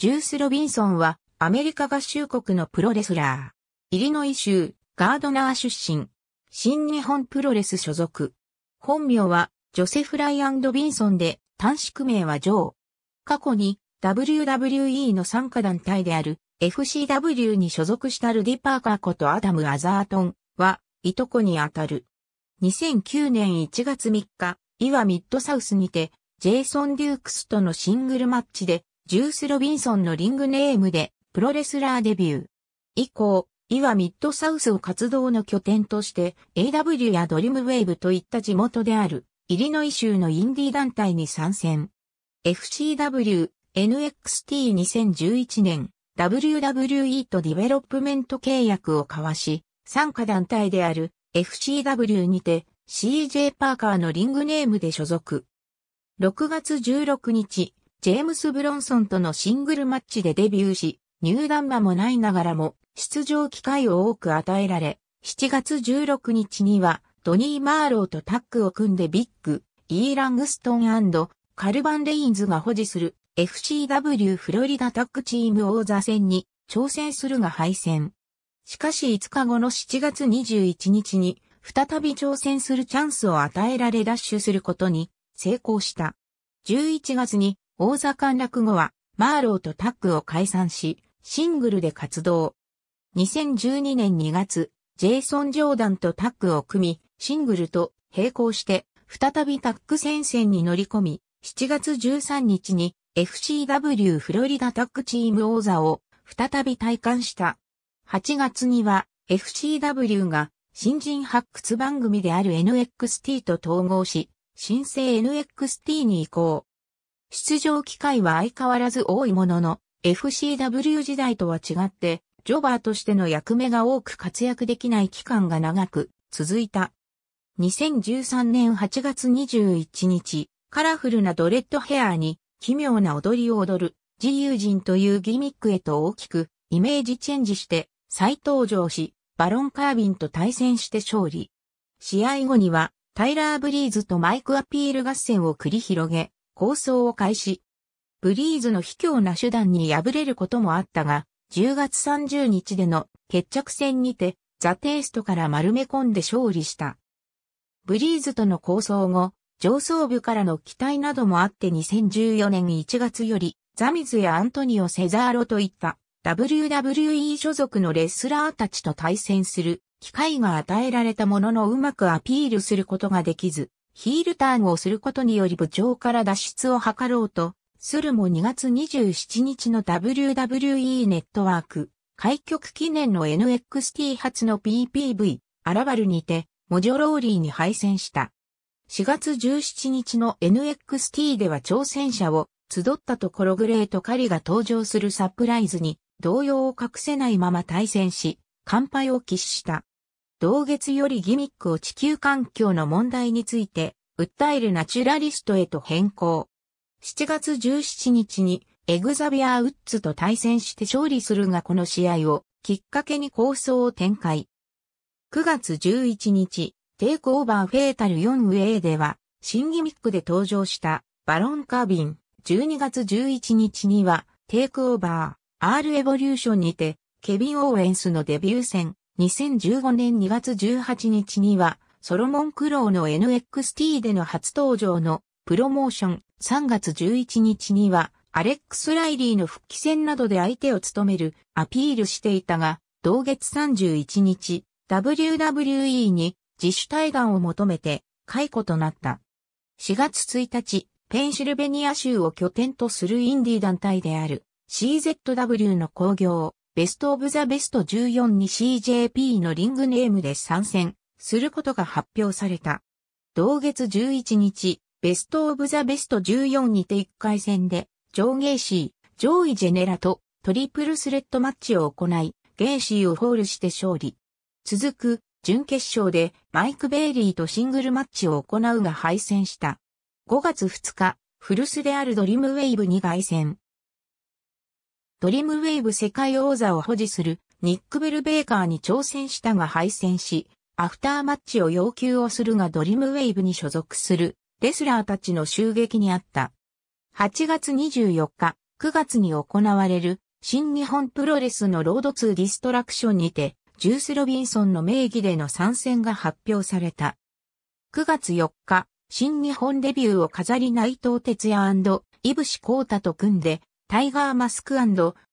ジュース・ロビンソンは、アメリカ合衆国のプロレスラー。イリノイ州、ガードナー出身。新日本プロレス所属。本名は、ジョセフ・ライアンド・ビンソンで、短縮名はジョー。過去に、WWE の参加団体である、FCW に所属したルディ・パーカーことアダム・アザートンは、いとこにあたる。2009年1月3日、イワ・ミッドサウスにて、ジェイソン・デュークスとのシングルマッチで、ジュース・ロビンソンのリングネームでプロレスラーデビュー。以降、イはミッドサウスを活動の拠点として AW やドリームウェーブといった地元であるイリノイ州のインディ団体に参戦。FCW、NXT2011 年、WWE とディベロップメント契約を交わし、参加団体である FCW にて CJ パーカーのリングネームで所属。6月16日、ジェームス・ブロンソンとのシングルマッチでデビューし、入団間もないながらも出場機会を多く与えられ、7月16日にはドニー・マーローとタッグを組んでビッグ、イーラングストンカルバン・レインズが保持する FCW フロリダタッグチーム王座戦に挑戦するが敗戦。しかし5日後の7月21日に再び挑戦するチャンスを与えられダッシュすることに成功した。11月に大陥落後は、マーローとタッグを解散し、シングルで活動。2012年2月、ジェイソン・ジョーダンとタッグを組み、シングルと並行して、再びタッグ戦線に乗り込み、7月13日に FCW フロリダタッグチーム王座を再び体感した。8月には FCW が新人発掘番組である NXT と統合し、新生 NXT に移行。出場機会は相変わらず多いものの、FCW 時代とは違って、ジョバーとしての役目が多く活躍できない期間が長く続いた。2013年8月21日、カラフルなドレッドヘアーに奇妙な踊りを踊る自由人というギミックへと大きくイメージチェンジして再登場し、バロン・カービンと対戦して勝利。試合後にはタイラー・ブリーズとマイク・アピール合戦を繰り広げ、構想を開始。ブリーズの卑怯な手段に敗れることもあったが、10月30日での決着戦にて、ザ・テイストから丸め込んで勝利した。ブリーズとの構想後、上層部からの期待などもあって2014年1月より、ザミズやアントニオ・セザーロといった WWE 所属のレスラーたちと対戦する機会が与えられたもののうまくアピールすることができず、ヒールターンをすることにより部長から脱出を図ろうと、するも2月27日の WWE ネットワーク、開局記念の NXT 初の PPV、アラバルにて、モジョローリーに敗戦した。4月17日の NXT では挑戦者を集ったところグレートカリが登場するサプライズに動揺を隠せないまま対戦し、乾杯を喫した。同月よりギミックを地球環境の問題について、訴えるナチュラリストへと変更。7月17日にエグザビア・ウッズと対戦して勝利するがこの試合をきっかけに構想を展開。9月11日、テイクオーバーフェータル 4A では、新ギミックで登場したバロン・カービン。12月11日には、テイクオーバー、R エボリューションにて、ケビン・オーエンスのデビュー戦、2015年2月18日には、ソロモンクローの NXT での初登場のプロモーション、3月11日には、アレックス・ライリーの復帰戦などで相手を務めるアピールしていたが、同月31日、WWE に自主対談を求めて解雇となった。4月1日、ペンシルベニア州を拠点とするインディ団体である CZW の興行、ベストオブザベスト14に CJP のリングネームで参戦することが発表された。同月11日、ベストオブザベスト14にて1回戦で、上ゲーシー、上位ジェネラとトリプルスレッドマッチを行い、ゲーシーをホールして勝利。続く、準決勝でマイク・ベイリーとシングルマッチを行うが敗戦した。5月2日、古巣であるドリームウェイブに凱旋。ドリムウェーブ世界王座を保持するニック・ベルベーカーに挑戦したが敗戦し、アフターマッチを要求をするがドリムウェーブに所属するレスラーたちの襲撃にあった。8月24日、9月に行われる新日本プロレスのロード2ディストラクションにて、ジュース・ロビンソンの名義での参戦が発表された。9月4日、新日本デビューを飾り内藤哲也イブシコータと組んで、タイガーマスク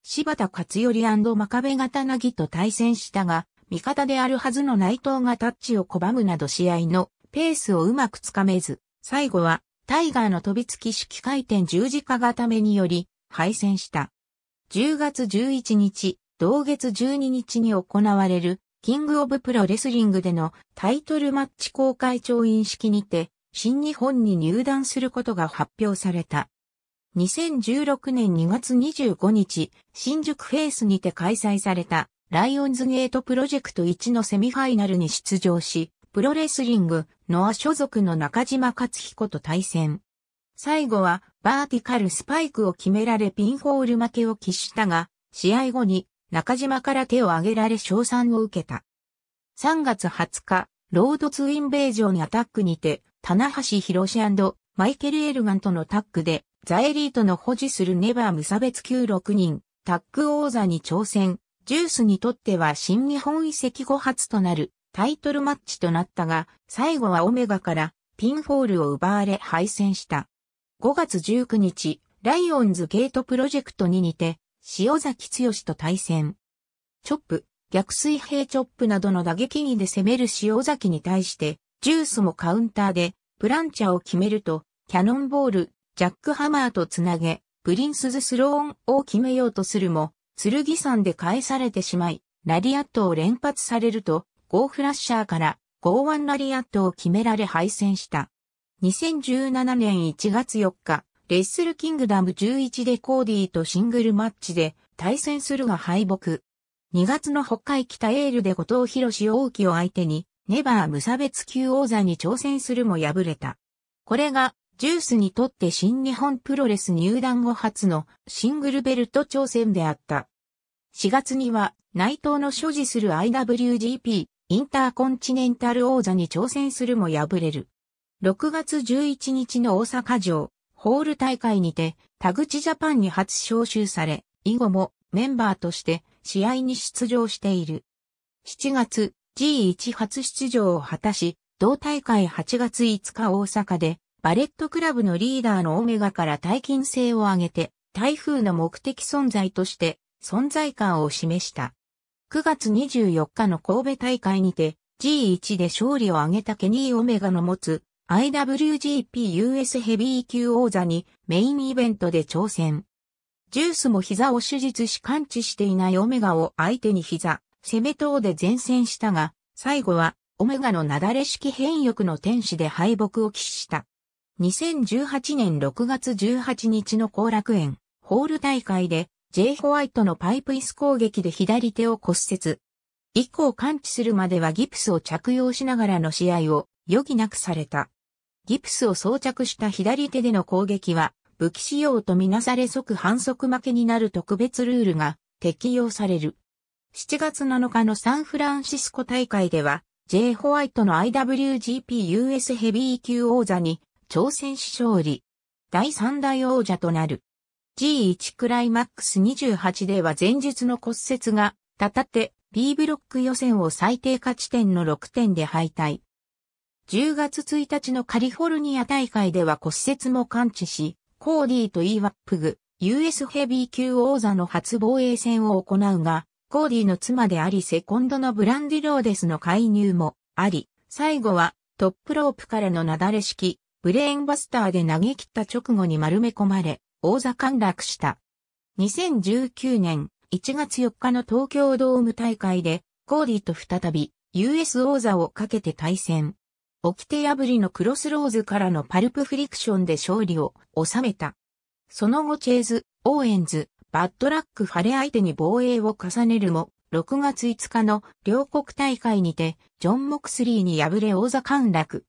柴田勝頼真壁型なぎと対戦したが、味方であるはずの内藤がタッチを拒むなど試合のペースをうまくつかめず、最後はタイガーの飛びつき式回転十字架固めにより敗戦した。10月11日、同月12日に行われるキングオブプロレスリングでのタイトルマッチ公開調印式にて、新日本に入団することが発表された。2016年2月25日、新宿フェイスにて開催された、ライオンズゲートプロジェクト1のセミファイナルに出場し、プロレスリング、ノア所属の中島克彦と対戦。最後は、バーティカルスパイクを決められピンホール負けを喫したが、試合後に、中島から手を挙げられ賞賛を受けた。3月20日、ロードツインベージョンアタックにて、棚橋博士マイケル・エルガンとのタッグで、ザエリートの保持するネバー無差別級6人、タッグ王座に挑戦、ジュースにとっては新日本遺跡後発となるタイトルマッチとなったが、最後はオメガからピンフォールを奪われ敗戦した。5月19日、ライオンズゲートプロジェクトに似て、塩崎剛と対戦。チョップ、逆水平チョップなどの打撃技で攻める塩崎に対して、ジュースもカウンターで、プランチャーを決めると、キャノンボール、ジャックハマーとつなげ、プリンスズスローンを決めようとするも、剣山で返されてしまい、ラリアットを連発されると、ゴーフラッシャーからゴーワンラリアットを決められ敗戦した。2017年1月4日、レッスルキングダム11でコーディーとシングルマッチで対戦するが敗北。2月の北海北エールで後藤博士王を相手に、ネバー無差別級王座に挑戦するも敗れた。これがジュースにとって新日本プロレス入団後初のシングルベルト挑戦であった。4月には内藤の所持する IWGP インターコンチネンタル王座に挑戦するも敗れる。6月11日の大阪城ホール大会にて田口ジャパンに初招集され、以後もメンバーとして試合に出場している。7月 G1 初出場を果たし、同大会8月5日大阪でバレットクラブのリーダーのオメガから大金星を上げて、台風の目的存在として存在感を示した。9月24日の神戸大会にて G1 で勝利を挙げたケニー・オメガの持つ IWGP US ヘビー級王座にメインイベントで挑戦。ジュースも膝を手術し完治していないオメガを相手に膝、攻め等で前線したが、最後はオメガのなだれ式変翼の天使で敗北を喫した。2018年6月18日の後楽園、ホール大会で、J. ホワイトのパイプ椅子攻撃で左手を骨折。以降完治するまではギプスを着用しながらの試合を余儀なくされた。ギプスを装着した左手での攻撃は武器使用とみなされ即反則負けになる特別ルールが適用される。7月7日のサンフランシスコ大会では J. ホワイトの IWGP US ヘビー級王座に挑戦し勝利。第3代王者となる。G1 クライマックス28では前述の骨折が、たたって B ブロック予選を最低価値点の6点で敗退。10月1日のカリフォルニア大会では骨折も完治し、コーディーと EWAP グ、US ヘビー級王座の初防衛戦を行うが、コーディーの妻でありセコンドのブランディローデスの介入もあり、最後はトップロープからのなだれ式、ブレーンバスターで投げ切った直後に丸め込まれ、王座陥落した。2019年1月4日の東京ドーム大会で、コーディと再び US 王座をかけて対戦。掟破りのクロスローズからのパルプフリクションで勝利を収めた。その後チェーズ、オーエンズ、バッドラックファレ相手に防衛を重ねるも、6月5日の両国大会にて、ジョン・モクスリーに敗れ王座陥落。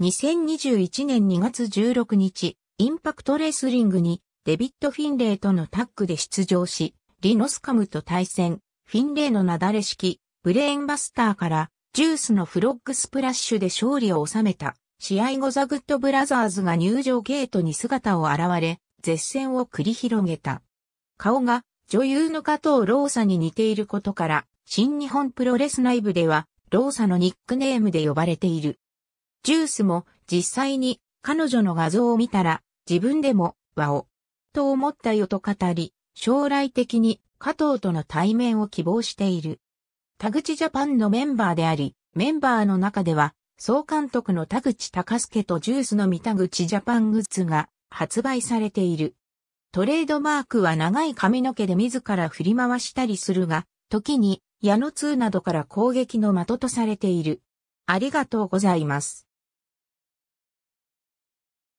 2021年2月16日、インパクトレスリングにデビッド・フィンレイとのタッグで出場し、リノスカムと対戦、フィンレイのなだれ式、ブレーンバスターからジュースのフロッグスプラッシュで勝利を収めた。試合後ザ・グッド・ブラザーズが入場ゲートに姿を現れ、絶戦を繰り広げた。顔が女優の加藤ローサに似ていることから、新日本プロレス内部では、ローサのニックネームで呼ばれている。ジュースも実際に彼女の画像を見たら自分でも、和を、と思ったよと語り、将来的に加藤との対面を希望している。田口ジャパンのメンバーであり、メンバーの中では、総監督の田口隆介とジュースの三田口ジャパングッズが発売されている。トレードマークは長い髪の毛で自ら振り回したりするが、時に矢野通などから攻撃の的とされている。ありがとうございます。